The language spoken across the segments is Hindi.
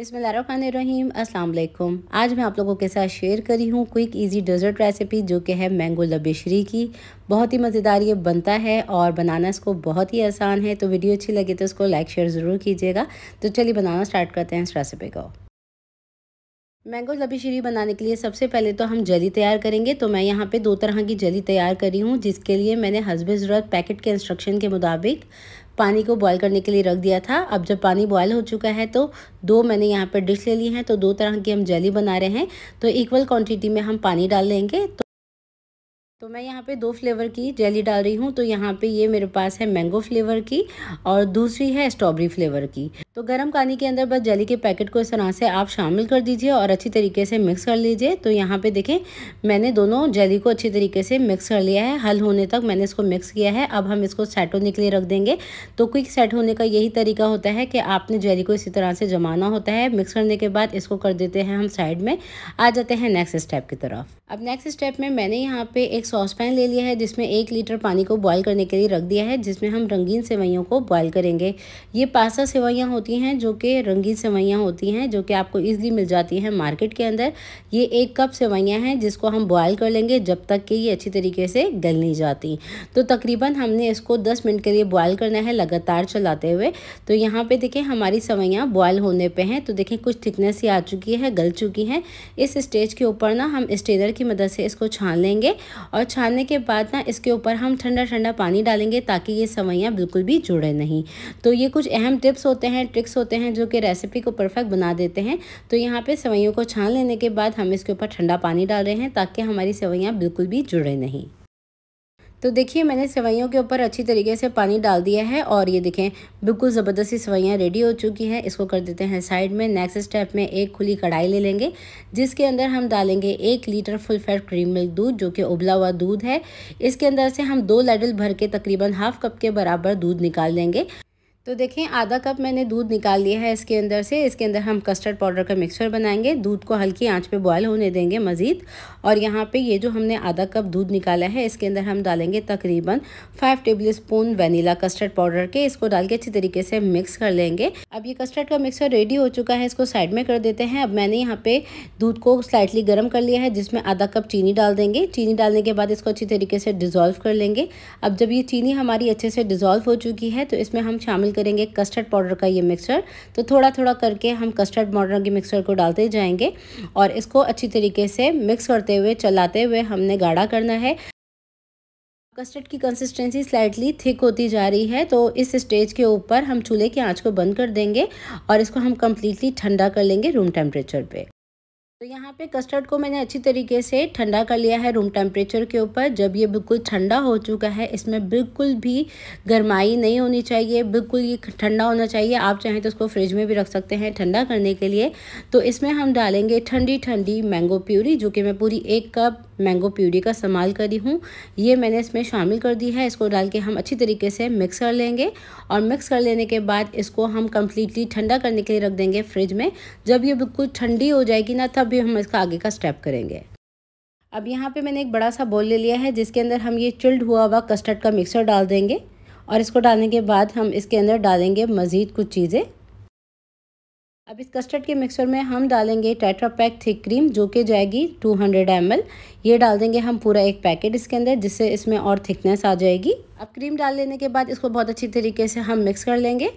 बिसमीम अस्सलाम आज मैं आप लोगों के साथ शेयर करी हूँ क्विक इजी डेजर्ट रेसिपी जो कि है मैंगो लबेशरी की बहुत ही मज़ेदार ये बनता है और बनाना इसको बहुत ही आसान है तो वीडियो अच्छी लगे तो इसको लाइक शेयर ज़रूर कीजिएगा तो चलिए बनाना स्टार्ट करते हैं इस रेसिपी को मैंगो लबीशरी बनाने के लिए सबसे पहले तो हम जली तैयार करेंगे तो मैं यहाँ पे दो तरह की जली तैयार करी हूँ जिसके लिए मैंने हसब ज़रूरत पैकेट के इंस्ट्रक्शन के मुताबिक पानी को बॉयल करने के लिए रख दिया था अब जब पानी बॉयल हो चुका है तो दो मैंने यहाँ पर डिश ले ली है तो दो तरह की हम जेली बना रहे हैं तो इक्वल क्वांटिटी में हम पानी डाल लेंगे तो तो मैं यहाँ पे दो फ्लेवर की जेली डाल रही हूँ तो यहाँ पे ये मेरे पास है मैंगो फ्लेवर की और दूसरी है स्ट्रॉबेरी फ्लेवर की तो गर्म पानी के अंदर बस जली के पैकेट को इस तरह से आप शामिल कर दीजिए और अच्छी तरीके से मिक्स कर लीजिए तो यहाँ पे देखें मैंने दोनों जली को अच्छी तरीके से मिक्स कर लिया है हल होने तक मैंने इसको मिक्स किया है अब हम इसको सेट होने के लिए रख देंगे तो क्विक सेट होने का यही तरीका होता है कि आपने जली को इसी तरह से जमाना होता है मिक्स करने के बाद इसको कर देते हैं हम साइड में आ जाते हैं नेक्स्ट स्टेप की तरफ अब नेक्स्ट स्टेप में मैंने यहाँ पे एक सॉस पैन ले लिया है जिसमें एक लीटर पानी को बॉयल करने के लिए रख दिया है जिसमें हम रंगीन सेवैयों को बॉयल करेंगे ये पास्ता सेवैयाँ होती होती हैं जो कि रंगीन सेवैयाँ होती हैं जो कि आपको ईजिली मिल जाती हैं मार्केट के अंदर ये एक कप सेवैयाँ हैं जिसको हम बॉयल कर लेंगे जब तक कि ये अच्छी तरीके से गल नहीं जाती तो तकरीबन हमने इसको दस मिनट के लिए बॉयल करना है लगातार चलाते हुए तो यहाँ पर देखें हमारी सेवैयाँ बॉयल होने पर हैं तो देखें कुछ थिकनेस ही आ चुकी है गल चुकी हैं इस स्टेज के ऊपर ना हम स्टेनर की मदद से इसको छान लेंगे और छानने के बाद ना इसके ऊपर हम ठंडा ठंडा पानी डालेंगे ताकि ये सवैयाँ बिल्कुल भी जुड़े नहीं तो ये कुछ अहम टिप्स होते हैं ट्रिक्स होते हैं जो कि रेसिपी को परफेक्ट बना देते हैं तो यहाँ पे सेवैयों को छान लेने के बाद हम इसके ऊपर ठंडा पानी डाल रहे हैं ताकि हमारी सेवैयाँ बिल्कुल भी जुड़े नहीं तो देखिए मैंने सेवैयों के ऊपर अच्छी तरीके से पानी डाल दिया है और ये देखें बिल्कुल ज़बरदस्ती सेवैयाँ रेडी हो चुकी हैं इसको कर देते हैं साइड में नेक्स्ट स्टेप में एक खुली कढ़ाई ले लेंगे जिसके अंदर हम डालेंगे एक litre full fat cream milk दूध जो कि उबला हुआ दूध है इसके अंदर से हम दो लेडल भर के तकरीबन हाफ कप के बराबर दूध निकाल लेंगे तो देखें आधा कप मैंने दूध निकाल लिया है इसके अंदर से इसके अंदर हम कस्टर्ड पाउडर का मिक्सचर बनाएंगे दूध को हल्की आंच पे बॉयल होने देंगे मज़ीद और यहाँ पे ये जो हमने आधा कप दूध निकाला है इसके अंदर हम डालेंगे तकरीबन five tablespoon vanilla custard powder के इसको डाल के अच्छी तरीके से मिक्स कर लेंगे अब ये कस्टर्ड का मिक्सर रेडी हो चुका है इसको साइड में कर देते हैं अब मैंने यहाँ पर दूध को स्लाइटली गर्म कर लिया है जिसमें आधा कप चीनी डाल देंगे चीनी डालने के बाद इसको अच्छी तरीके से डिज़ोल्व कर लेंगे अब जब ये चीनी हमारी अच्छे से डिज़ोल्व हो चुकी है तो इसमें हम शामिल करेंगे कस्टर्ड पाउडर का ये मिक्सर तो थोड़ा थोड़ा करके हम कस्टर्ड पाउडर के मिक्सर को डालते जाएंगे और इसको अच्छी तरीके से मिक्स करते हुए चलाते हुए हमने गाढ़ा करना है कस्टर्ड की कंसिस्टेंसी स्लाइटली थिक होती जा रही है तो इस स्टेज के ऊपर हम चूल्हे की आँच को बंद कर देंगे और इसको हम कम्प्लीटली ठंडा कर लेंगे रूम टेम्परेचर पर तो यहाँ पे कस्टर्ड को मैंने अच्छी तरीके से ठंडा कर लिया है रूम टेम्परेचर के ऊपर जब ये बिल्कुल ठंडा हो चुका है इसमें बिल्कुल भी गर्माई नहीं होनी चाहिए बिल्कुल ये ठंडा होना चाहिए आप चाहें तो इसको फ्रिज में भी रख सकते हैं ठंडा करने के लिए तो इसमें हम डालेंगे ठंडी ठंडी मैंगो प्यूरी जो कि मैं पूरी एक कप मैंगो प्यूरी का इस्तेमाल करी हूँ ये मैंने इसमें शामिल कर दी है इसको डाल के हम अच्छी तरीके से मिक्स कर लेंगे और मिक्स कर लेने के बाद इसको हम कम्प्लीटली ठंडा करने के लिए रख देंगे फ्रिज में जब ये बिल्कुल ठंडी हो जाएगी ना तब भी हम इसका आगे का स्टेप करेंगे अब यहाँ पे मैंने एक बड़ा सा बोल ले लिया है जिसके अंदर हम ये चिल्ड हुआ हुआ कस्टर्ड का मिक्सर डाल देंगे और इसको डालने के बाद हम इसके अंदर डालेंगे मज़ीद कुछ चीज़ें अब इस कस्टर्ड के मिक्सर में हम डालेंगे टेट्रापैक थिक क्रीम जो कि जाएगी 200 हंड्रेड ये डाल देंगे हम पूरा एक पैकेट इसके अंदर जिससे इसमें और थिकनेस आ जाएगी अब क्रीम डाल लेने के बाद इसको बहुत अच्छी तरीके से हम मिक्स कर लेंगे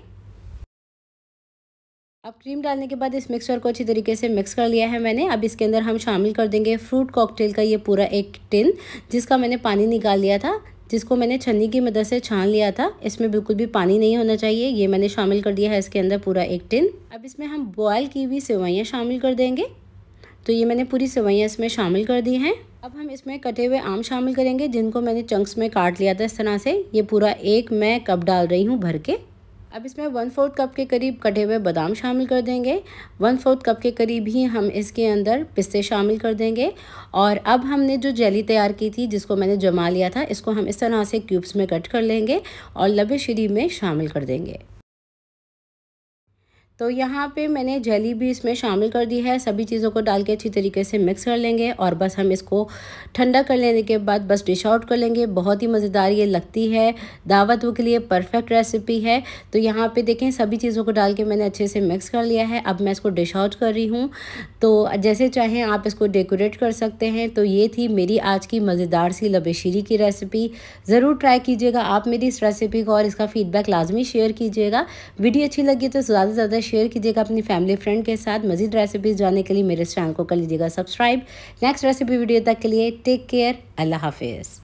अब क्रीम डालने के बाद इस मिक्सर को अच्छी तरीके से मिक्स कर लिया है मैंने अब इसके अंदर हम शामिल कर देंगे फ्रूट कॉकटेल का ये पूरा एक टिन जिसका मैंने पानी निकाल लिया था जिसको मैंने छन्नी की मदद से छान लिया था इसमें बिल्कुल भी पानी नहीं होना चाहिए ये मैंने शामिल कर दिया है इसके अंदर पूरा एक टिन अब इसमें हम बॉयल की हुई सेवैयाँ शामिल कर देंगे तो ये मैंने पूरी सेवैयाँ इसमें शामिल कर दी हैं अब हम इसमें कटे हुए आम शामिल करेंगे जिनको मैंने चंक्स में काट लिया था इस तरह से ये पूरा एक मैं कप डाल रही हूँ भर के अब इसमें वन फोर्थ कप के करीब कटे हुए बादाम शामिल कर देंगे वन फोर्थ कप के करीब ही हम इसके अंदर पिस्ते शामिल कर देंगे और अब हमने जो जेली तैयार की थी जिसको मैंने जमा लिया था इसको हम इस तरह से क्यूब्स में कट कर लेंगे और लबे शरीर में शामिल कर देंगे तो यहाँ पे मैंने जली भी इसमें शामिल कर दी है सभी चीज़ों को डाल के अच्छी तरीके से मिक्स कर लेंगे और बस हम इसको ठंडा कर लेने के बाद बस डिश आउट कर लेंगे बहुत ही मज़ेदार ये लगती है दावत के लिए परफेक्ट रेसिपी है तो यहाँ पे देखें सभी चीज़ों को डाल के मैंने अच्छे से मिक्स कर लिया है अब मैं इसको डिश आउट कर रही हूँ तो जैसे चाहें आप इसको डेकोरेट कर सकते हैं तो ये थी मेरी आज की मज़ेदार सी लबेशीरी की रेसिपी ज़रूर ट्राई कीजिएगा आप मेरी इस रेसिपी को और इसका फीडबैक लाजमी शेयर कीजिएगा वीडियो अच्छी लगी तो ज़्यादा से ज़्यादा शेयर कीजिएगा अपनी फैमिली फ्रेंड के साथ मजीद रेसिपीज जानने के लिए मेरे चैनल को कर लीजिएगा सब्सक्राइब नेक्स्ट रेसिपी वीडियो तक के लिए टेक केयर अल्लाह हाफिज़